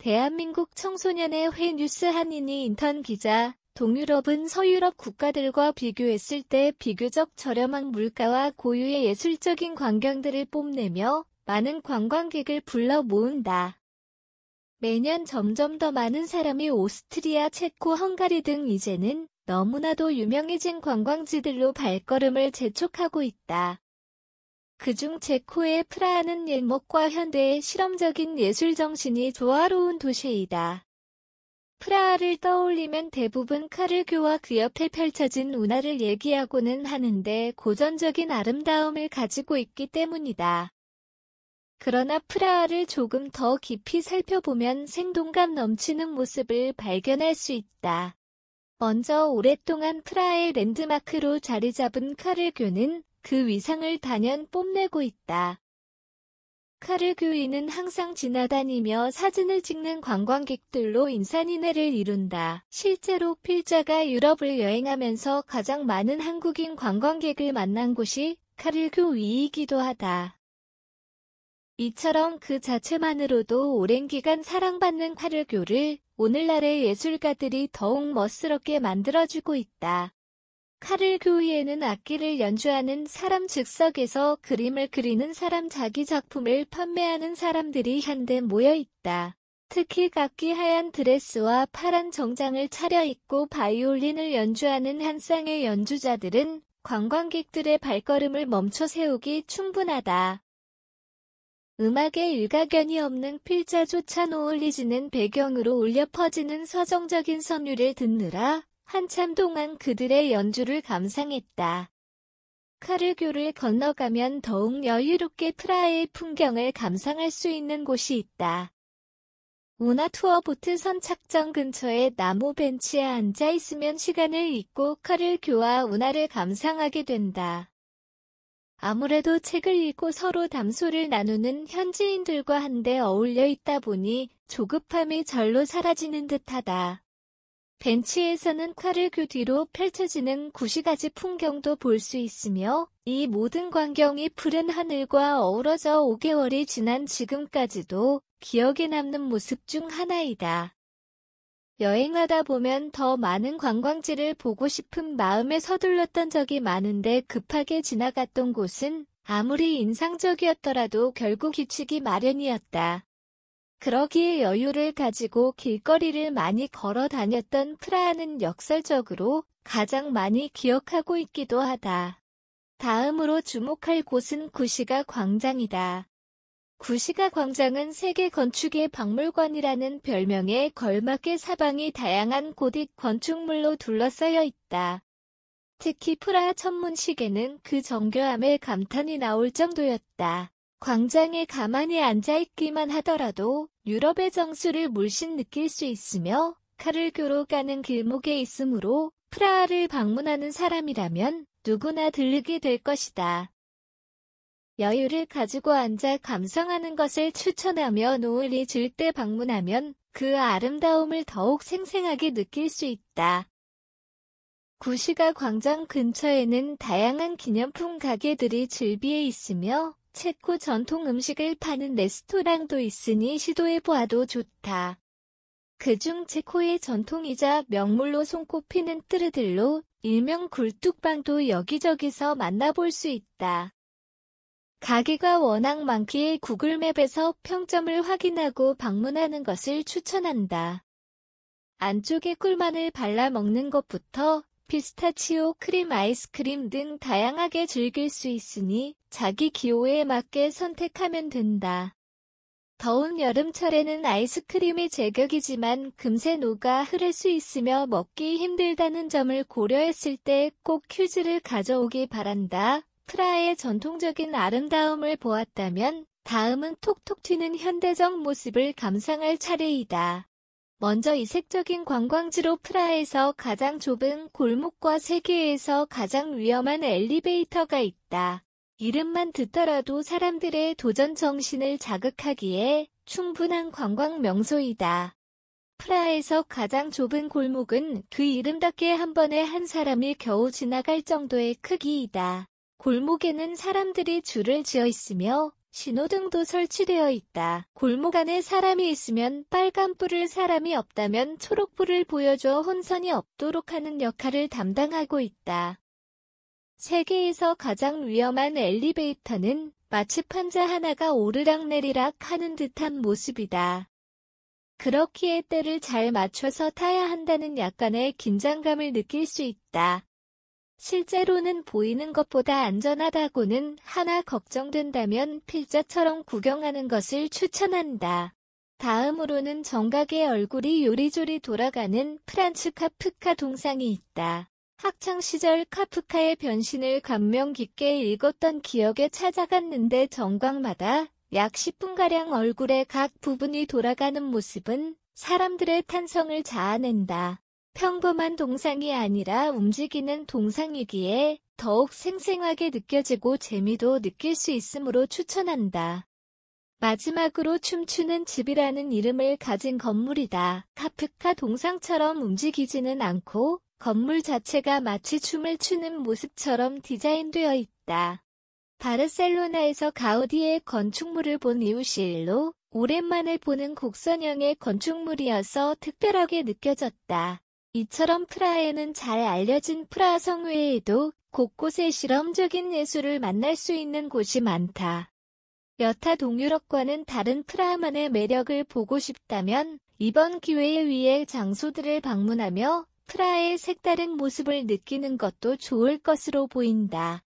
대한민국 청소년의 회 뉴스 한인이 인턴 기자 동유럽은 서유럽 국가들과 비교했을 때 비교적 저렴한 물가와 고유의 예술적인 광경들을 뽐내며 많은 관광객을 불러 모은다. 매년 점점 더 많은 사람이 오스트리아, 체코, 헝가리 등 이제는 너무나도 유명해진 관광지들로 발걸음을 재촉하고 있다. 그중 제코의 프라하는 옛목과 현대의 실험적인 예술 정신이 조화로운 도시이다. 프라하를 떠올리면 대부분 카르교와 그 옆에 펼쳐진 운하를 얘기하고는 하는데 고전적인 아름다움을 가지고 있기 때문이다. 그러나 프라하를 조금 더 깊이 살펴보면 생동감 넘치는 모습을 발견할 수 있다. 먼저 오랫동안 프라하의 랜드마크로 자리 잡은 카르교는 그 위상을 단연 뽐내고 있다. 카를 교인은 항상 지나다니며 사진을 찍는 관광객들로 인산인해를 이룬다. 실제로 필자가 유럽을 여행하면서 가장 많은 한국인 관광객을 만난 곳이 카를교 그 위이기도 하다. 이처럼 그 자체만으로도 오랜 기간 사랑받는 카를교를 오늘날의 예술가들이 더욱 멋스럽게 만들어주고 있다. 칼을 그 위에는 악기를 연주하는 사람 즉석에서 그림을 그리는 사람 자기 작품을 판매하는 사람들이 한데 모여 있다. 특히 각기 하얀 드레스와 파란 정장을 차려입고 바이올린을 연주하는 한 쌍의 연주자들은 관광객들의 발걸음을 멈춰 세우기 충분하다. 음악에 일가견이 없는 필자조차 노을리지는 배경으로 울려 퍼지는 서정적인 선율을 듣느라 한참 동안 그들의 연주를 감상했다. 카르교를 건너가면 더욱 여유롭게 프라하의 풍경을 감상할 수 있는 곳이 있다. 우나 투어보트 선착장 근처에 나무 벤치에 앉아 있으면 시간을 잊고 카를교와 우나를 감상하게 된다. 아무래도 책을 읽고 서로 담소를 나누는 현지인들과 한데 어울려 있다 보니 조급함이 절로 사라지는 듯하다. 벤치에서는 칼을 그 뒤로 펼쳐지는 구시가지 풍경도 볼 수 있으며 이 모든 광경이 푸른 하늘과 어우러져 5개월이 지난 지금까지도 기억에 남는 모습 중 하나이다. 여행하다 보면 더 많은 관광지를 보고 싶은 마음에 서둘렀던 적이 많은데 급하게 지나갔던 곳은 아무리 인상적이었더라도 결국 기치기 마련이었다. 그러기에 여유를 가지고 길거리를 많이 걸어 다녔던 프라하는 역설적으로 가장 많이 기억하고 있기도 하다. 다음으로 주목할 곳은 구시가 광장이다. 구시가 광장은 세계 건축의 박물관이라는 별명에 걸맞게 사방이 다양한 고딕 건축물로 둘러싸여 있다. 특히 프라하 천문식에는그 정교함에 감탄이 나올 정도였다. 광장에 가만히 앉아있기만 하더라도 유럽의 정수를 물씬 느낄 수 있으며 칼을 교로까는 길목에 있으므로 프라하를 방문하는 사람이라면 누구나 들르게 될 것이다. 여유를 가지고 앉아 감상하는 것을 추천하며 노을이 질 때 방문하면 그 아름다움을 더욱 생생하게 느낄 수 있다. 구시가 광장 근처에는 다양한 기념품 가게들이 즐비해 있으며 체코 전통 음식을 파는 레스토랑도 있으니 시도해보아도 좋다. 그중 체코의 전통이자 명물로 손꼽히는 뜨르들로 일명 굴뚝방도 여기저기서 만나볼 수 있다. 가게가 워낙 많기에 구글맵에서 평점을 확인하고 방문하는 것을 추천한다. 안쪽에 꿀만을 발라 먹는 것부터 피스타치오 크림 아이스크림 등 다양하게 즐길 수 있으니 자기 기호에 맞게 선택하면 된다. 더운 여름철에는 아이스크림이 제격이지만 금세 녹아 흐를 수 있으며 먹기 힘들다는 점을 고려했을 때꼭 퀴즈를 가져오기 바란다. 프라의 전통적인 아름다움을 보았다면 다음은 톡톡 튀는 현대적 모습을 감상할 차례이다. 먼저 이색적인 관광지로 프라에서 가장 좁은 골목과 세계에서 가장 위험한 엘리베이터가 있다. 이름만 듣더라도 사람들의 도전 정신을 자극하기에 충분한 관광 명소이다. 프라에서 가장 좁은 골목은 그 이름답게 한 번에 한 사람이 겨우 지나갈 정도의 크기이다. 골목에는 사람들이 줄을 지어 있으며 신호등도 설치되어 있다. 골목 안에 사람이 있으면 빨간불을 사람이 없다면 초록불을 보여줘 혼선이 없도록 하는 역할을 담당하고 있다. 세계에서 가장 위험한 엘리베이터는 마치 판자 하나가 오르락내리락 하는 듯한 모습이다. 그렇기에 때를 잘 맞춰서 타야 한다는 약간의 긴장감을 느낄 수 있다. 실제로는 보이는 것보다 안전하다고는 하나 걱정된다면 필자처럼 구경하는 것을 추천한다. 다음으로는 정각의 얼굴이 요리조리 돌아가는 프란츠 카프카 동상이 있다. 학창시절 카프카의 변신을 감명 깊게 읽었던 기억에 찾아갔는데 정각마다 약 10분가량 얼굴의 각 부분이 돌아가는 모습은 사람들의 탄성을 자아낸다. 평범한 동상이 아니라 움직이는 동상이기에 더욱 생생하게 느껴지고 재미도 느낄 수 있으므로 추천한다. 마지막으로 춤추는 집이라는 이름을 가진 건물이다. 카프카 동상처럼 움직이지는 않고 건물 자체가 마치 춤을 추는 모습처럼 디자인되어 있다. 바르셀로나에서 가우디의 건축물을 본 이유실로 오랜만에 보는 곡선형의 건축물이어서 특별하게 느껴졌다. 이처럼 프라에는 잘 알려진 프라 성외에도 곳곳에 실험적인 예술을 만날 수 있는 곳이 많다. 여타 동유럽과는 다른 프라하만의 매력을 보고 싶다면 이번 기회에 위해 장소들을 방문하며 프라의 색다른 모습을 느끼는 것도 좋을 것으로 보인다.